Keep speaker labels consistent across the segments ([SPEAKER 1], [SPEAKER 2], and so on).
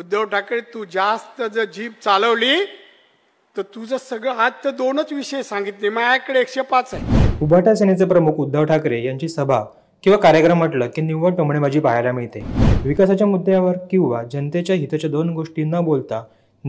[SPEAKER 1] उद्धव ठाकरे तू जास्त जर जीप चालवली तर तुझं सगळं आज तर दोनच विषय सांगितले माझ्याकडे एकशे पाच आहे उभाट्या सेनेचे प्रमुख उद्धव ठाकरे यांची सभा किंवा कार्यक्रम म्हटलं की निव्वळ माझी पाहायला मिळते विकासाच्या मुद्द्यावर किंवा जनतेच्या हिताच्या दोन गोष्टी न बोलता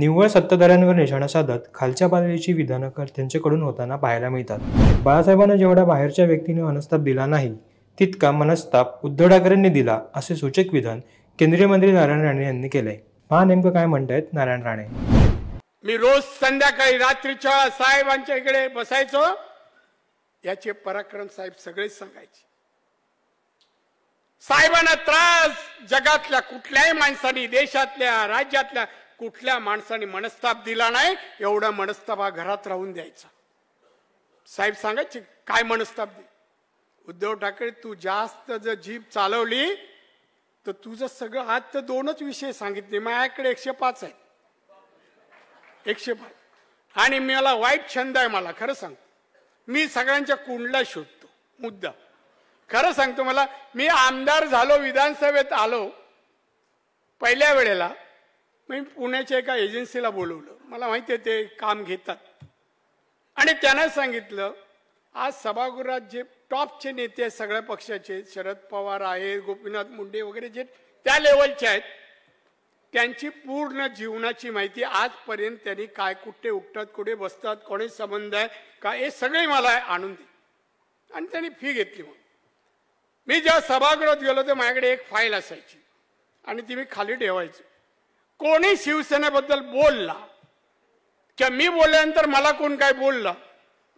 [SPEAKER 1] निव्वळ सत्ताधाऱ्यांवर निशाणा साधत खालच्या पातळीची विधानं त्यांच्याकडून होताना पाहायला मिळतात बाळासाहेबांना जेवढा बाहेरच्या व्यक्तीने मनस्ताप दिला नाही तितका मनस्ताप उद्धव ठाकरेंनी दिला असे सूचक विधान केंद्रीय मंत्री नारायण राणे यांनी केले पहा नेमकं काय म्हणतायत नारायण राणे मी रोज संध्याकाळी रात्रीच्या साहेबांच्या इकडे बसायचो याचे पराक्रम साहेब सगळेच सांगायचे साहेबांना त्रास जगातल्या कुठल्याही माणसाने देशातल्या राज्यातल्या कुठल्या माणसाने मनस्ताप दिला नाही एवढा मनस्ताप हा घरात राहून द्यायचा साहेब सांगायचे काय मनस्ताप दे उद्धव ठाकरे तू जास्त जर जीभ चालवली तर तुझं सगळं आज तर दोनच विषय सांगितले माझ्याकडे एकशे पाच आहे एकशे पाच आणि मला वाईट छंद आहे मला खरं सांग मी सगळ्यांच्या कुंडला शोधतो मुद्दा खरं सांगतो मला मी आमदार झालो विधानसभेत आलो पहिल्या वेळेला मी पुण्याच्या एका एजन्सीला बोलवलं मला माहिती आहे ते काम घेतात आणि त्यांना सांगितलं आज सभागृहात जे टॉपचे नेते सगळ्या पक्षाचे शरद पवार आहे गोपीनाथ मुंडे वगैरे जे त्या लेवलचे आहेत त्यांची पूर्ण जीवनाची माहिती आजपर्यंत त्यांनी काय कुठे उठतात कुठे बसतात कोणी संबंध आहे का हे सगळे मला आणून दे आणि त्यांनी फी घेतली मग मी ज्या सभागृहात गेलो तर माझ्याकडे एक फाईल असायची आणि ती मी खाली ठेवायची कोणी शिवसेनेबद्दल बोलला किंवा मी बोलल्यानंतर मला कोण काय बोललं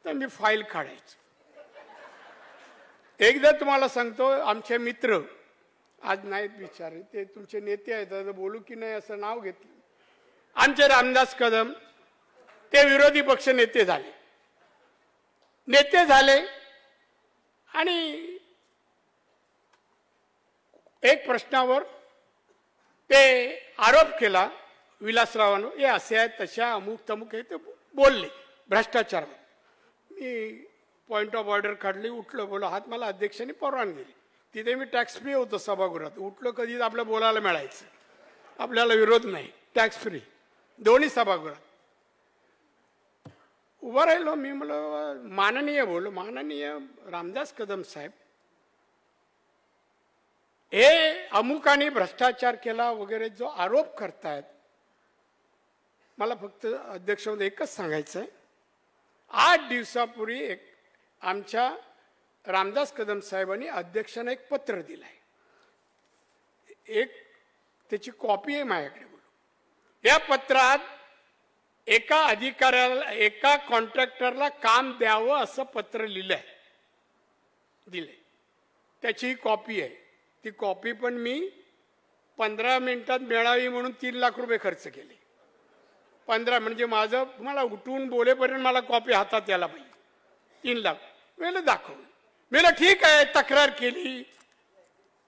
[SPEAKER 1] तर मी फाईल काढायचं एकदा तुम्हाला सांगतो आमचे मित्र आज नाहीत विचार ते तुमचे नेते आहेत असं बोलू की नाही असं नाव घेतलं आमचे रामदास कदम ते विरोधी पक्ष नेते झाले नेते झाले आणि एक प्रश्नावर ते आरोप केला विलासरावानं हे असे आहेत तशा अमुक तमुक हे ते बोलले भ्रष्टाचार मी पॉईंट ऑफ ऑर्डर काढली उठलं बोलो हात मला अध्यक्षांनी परवानगी दिली तिथे मी टॅक्स फ्री होतो सभागृहात उठलं कधीच आपलं बोलायला मिळायचं आपल्याला विरोध नाही टॅक्स फ्री दोन्ही सभागृहात उभं राहिलो मी म्हटलं माननीय बोलो माननीय रामदास कदम साहेब हे अमुकाने भ्रष्टाचार केला वगैरे जो आरोप करतायत मला फक्त अध्यक्ष एकच सांगायचं आहे आठ दिवसापूर्वी एक आमच्या रामदास कदम साहेबांनी अध्यक्षांना एक पत्र दिलं आहे एक त्याची कॉपी आहे माझ्याकडे बोलू या पत्रात एका अधिकाऱ्याला एका कॉन्ट्रॅक्टरला काम द्यावं असं पत्र लिहिलं आहे दिले त्याची कॉपी आहे ती कॉपी पण मी पंधरा मिनिटात मिळावी म्हणून तीन लाख रुपये खर्च केले पंधरा म्हणजे माझं मला उठून बोलेपर्यंत मला कॉपी हातात यायला पाहिजे तीन लाख मेलं दाखव मेलं ठीक आहे तक्रार केली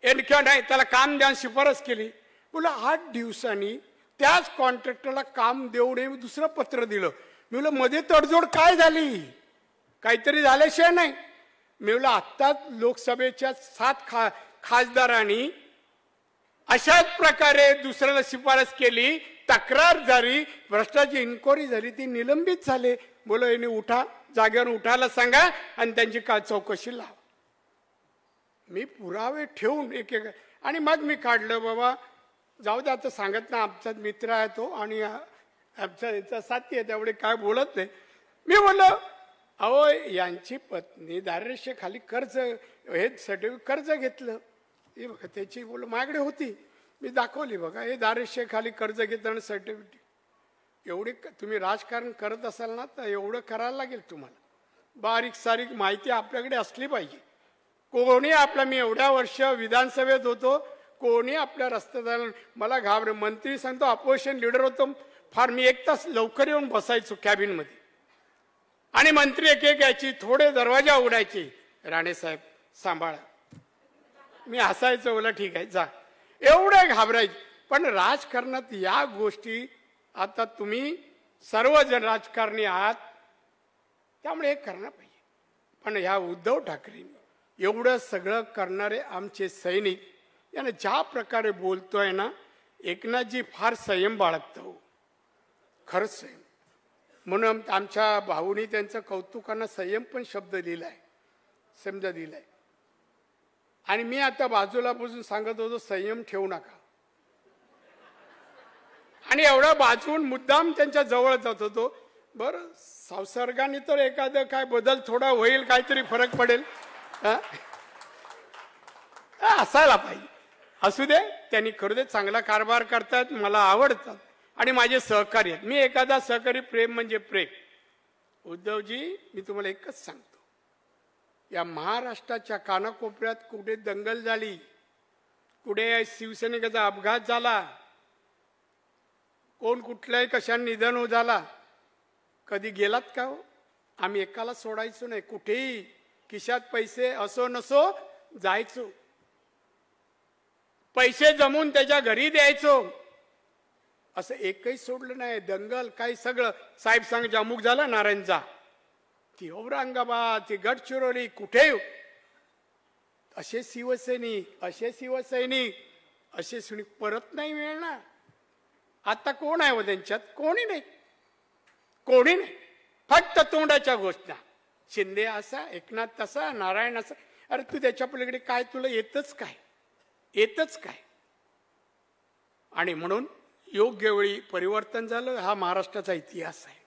[SPEAKER 1] एनक्या नाही त्याला काम द्यान शिफारस केली बोला आठ दिवसांनी त्याच कॉन्ट्रॅक्टरला काम देऊन दुसरं पत्र दिलं मी बोला मध्ये तडजोड काय झाली काहीतरी झाल्याशिवाय नाही मी बोला आत्ताच लोकसभेच्या सात खा खासदारांनी अशाच प्रकारे दुसऱ्याला शिफारस केली तक्रार झाली भ्रष्टाची इन्क्वायरी झाली ती निलंबित झाले बोला याने उठा जागेवर उठायला सांगा आणि त्यांची का चौकशी लावा मी पुरावे ठेवून एक एक आणि मग मी काढलं बाबा जाऊ द्या आता सांगत ना आमचा मित्र आहे तो आणि आमचा याचा साथी आहे त्यावेळी काय बोलत नाही मी बोललो अहो यांची पत्नी खाली कर्ज हे सर्टिफिकेट कर्ज घेतलं हे बघा त्याची बोल मागणी होती मी दाखवली बघा हे खाली कर्ज घेतलं आणि सर्टिफिकेट एवढे तुम्ही राजकारण करत असाल ना तर एवढं करायला लागेल तुम्हाला बारीक सारीक माहिती आपल्याकडे असली पाहिजे कोणी आपला मी एवढ्या वर्ष विधानसभेत होतो कोणी आपल्या रस्त्यात मला घाबर मंत्री सांगतो अपोजिशन लिडर होतो फार मी एक तास लवकर येऊन बसायचो कॅबिनमध्ये आणि मंत्री एक एक यायची थोडे दरवाजा उडायचे राणे साहेब सांभाळा मी हसायचं बोला ठीक आहे जा एवढं घाबरायचं पण राजकारणात या गोष्टी आता तुम्ही सर्वजण राजकारणी आहात त्यामुळे हे करणं पाहिजे पण ह्या उद्धव ठाकरेंनी एवढं सगळं करणारे आमचे सैनिक यानं ज्या प्रकारे बोलतोय ना एकनाथजी फार संयम बाळगतो हो. खरंच संयम म्हणून आमच्या भाऊनी त्यांचं कौतुकांना संयम पण शब्द दिलाय समजा दिला आणि मी आता बाजूला बसून सांगत होतो संयम ठेवू नका आणि एवढा बाजून मुद्दाम त्यांच्या जवळ जात होतो बरं संसर्गाने तर एखादं काय बदल थोडा होईल काहीतरी फरक पडेल असायला पाहिजे असू दे त्यांनी खरं चांगला कारभार करतात मला आवडतात आणि माझे सहकारी आहेत मी एखादा सहकारी प्रेम म्हणजे प्रेम उद्धवजी मी तुम्हाला एकच सांगतो या महाराष्ट्राच्या कानाकोपऱ्यात कुठे दंगल झाली कुठे शिवसैनिकाचा अपघात झाला कोण कुठल्याही कशाने निधन हो झाला कधी गेलात का हो आम्ही एकाला सोडायचो नाही कुठेही खिशात पैसे असो नसो जायचो पैसे जमून त्याच्या घरी द्यायचो असं एकही सोडलं नाही दंगल काही सगळं साहेब सांग अमुक झाला नारायणचा ती औरंगाबाद ती गडचिरोली कुठे हो. असे शिवसैनिक असे शिवसैनिक असे सुनी परत नाही मिळणार आता कोण आहे व त्यांच्यात कोणी नाही कोणी नाही फक्त तोंडाच्या घोषणा शिंदे असा एकनाथ तसा नारायण असा अरे तू त्याच्या पलीकडे काय तुला येतच काय येतच काय आणि म्हणून योग्य वेळी परिवर्तन झालं हा महाराष्ट्राचा इतिहास आहे